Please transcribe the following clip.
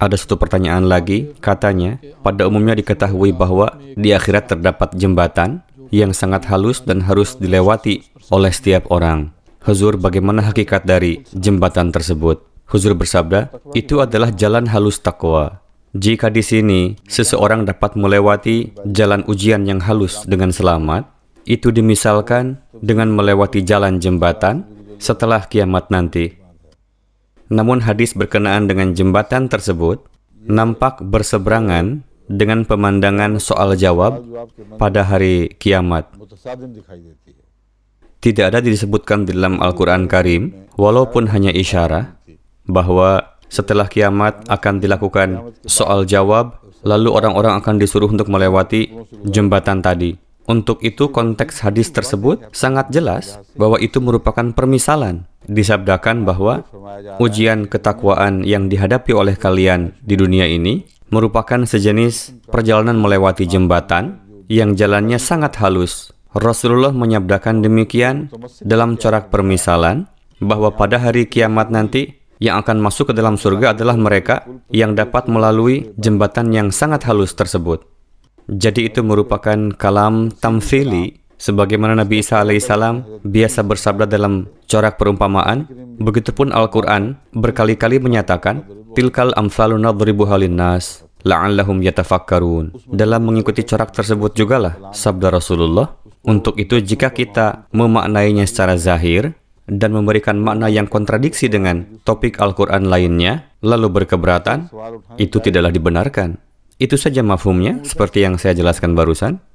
Ada satu pertanyaan lagi, katanya, pada umumnya diketahui bahwa di akhirat terdapat jembatan yang sangat halus dan harus dilewati oleh setiap orang. Huzur, bagaimana hakikat dari jembatan tersebut? Huzur bersabda, itu adalah jalan halus takwa. Jika di sini seseorang dapat melewati jalan ujian yang halus dengan selamat, itu dimisalkan dengan melewati jalan jembatan setelah kiamat nanti. Namun hadis berkenaan dengan jembatan tersebut nampak berseberangan dengan pemandangan soal jawab pada hari kiamat. Tidak ada disebutkan di dalam Al-Quran Karim, walaupun hanya isyarah, bahwa setelah kiamat akan dilakukan soal jawab, lalu orang-orang akan disuruh untuk melewati jembatan tadi. Untuk itu konteks hadis tersebut sangat jelas bahwa itu merupakan permisalan. Disabdakan bahwa ujian ketakwaan yang dihadapi oleh kalian di dunia ini merupakan sejenis perjalanan melewati jembatan yang jalannya sangat halus. Rasulullah menyabdakan demikian dalam corak permisalan bahwa pada hari kiamat nanti yang akan masuk ke dalam surga adalah mereka yang dapat melalui jembatan yang sangat halus tersebut. Jadi itu merupakan kalam tamfili, sebagaimana Nabi Isa alaihissalam biasa bersabda dalam corak perumpamaan, begitupun Al-Quran berkali-kali menyatakan, Tilkal amsaluna dhribu halinnas, la'allahum yatafakkarun. Dalam mengikuti corak tersebut jugalah, sabda Rasulullah, untuk itu jika kita memaknainya secara zahir, dan memberikan makna yang kontradiksi dengan topik Al-Quran lainnya, lalu berkeberatan, itu tidaklah dibenarkan. Itu saja mafhumnya, seperti yang saya jelaskan barusan.